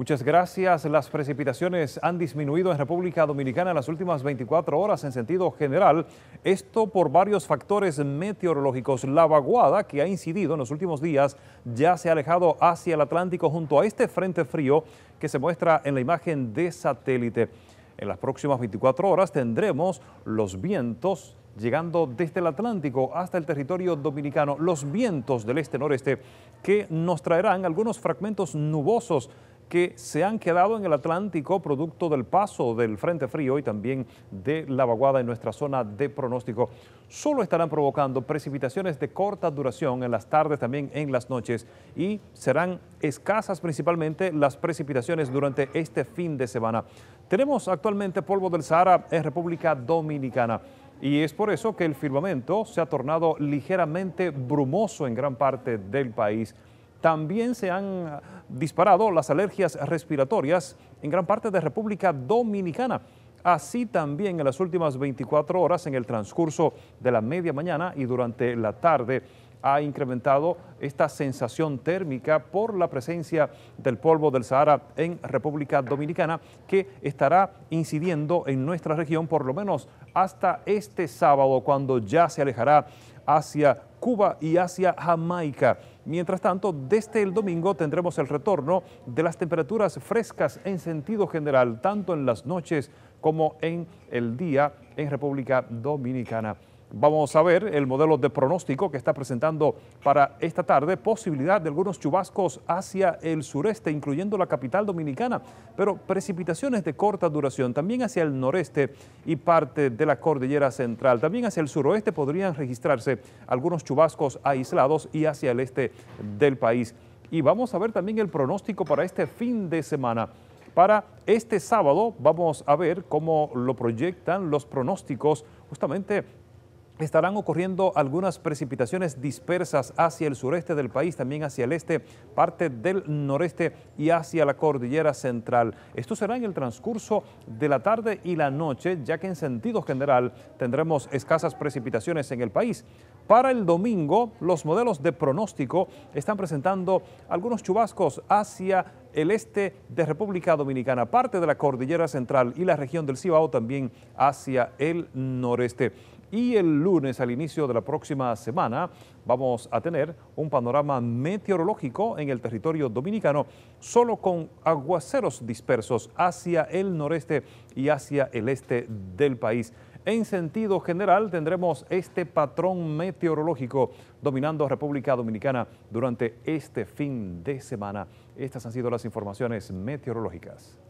Muchas gracias. Las precipitaciones han disminuido en República Dominicana en las últimas 24 horas en sentido general. Esto por varios factores meteorológicos. La vaguada que ha incidido en los últimos días ya se ha alejado hacia el Atlántico junto a este frente frío que se muestra en la imagen de satélite. En las próximas 24 horas tendremos los vientos llegando desde el Atlántico hasta el territorio dominicano, los vientos del este-noreste que nos traerán algunos fragmentos nubosos que se han quedado en el Atlántico producto del paso del Frente Frío y también de la vaguada en nuestra zona de pronóstico. Solo estarán provocando precipitaciones de corta duración en las tardes, también en las noches y serán escasas principalmente las precipitaciones durante este fin de semana. Tenemos actualmente polvo del Sahara en República Dominicana. Y es por eso que el firmamento se ha tornado ligeramente brumoso en gran parte del país. También se han disparado las alergias respiratorias en gran parte de República Dominicana. Así también en las últimas 24 horas, en el transcurso de la media mañana y durante la tarde, ha incrementado esta sensación térmica por la presencia del polvo del Sahara en República Dominicana, que estará incidiendo en nuestra región por lo menos hasta este sábado, cuando ya se alejará hacia Cuba y hacia Jamaica. Mientras tanto, desde el domingo tendremos el retorno de las temperaturas frescas en sentido general, tanto en las noches como en el día en República Dominicana. Vamos a ver el modelo de pronóstico que está presentando para esta tarde, posibilidad de algunos chubascos hacia el sureste, incluyendo la capital dominicana, pero precipitaciones de corta duración también hacia el noreste y parte de la cordillera central. También hacia el suroeste podrían registrarse algunos chubascos aislados y hacia el este del país. Y vamos a ver también el pronóstico para este fin de semana. Para este sábado vamos a ver cómo lo proyectan los pronósticos justamente estarán ocurriendo algunas precipitaciones dispersas hacia el sureste del país, también hacia el este, parte del noreste y hacia la cordillera central. Esto será en el transcurso de la tarde y la noche, ya que en sentido general tendremos escasas precipitaciones en el país. Para el domingo, los modelos de pronóstico están presentando algunos chubascos hacia el este de República Dominicana, parte de la cordillera central y la región del Cibao también hacia el noreste y el lunes al inicio de la próxima semana vamos a tener un panorama meteorológico en el territorio dominicano, solo con aguaceros dispersos hacia el noreste y hacia el este del país. En sentido general tendremos este patrón meteorológico dominando República Dominicana durante este fin de semana. Estas han sido las informaciones meteorológicas.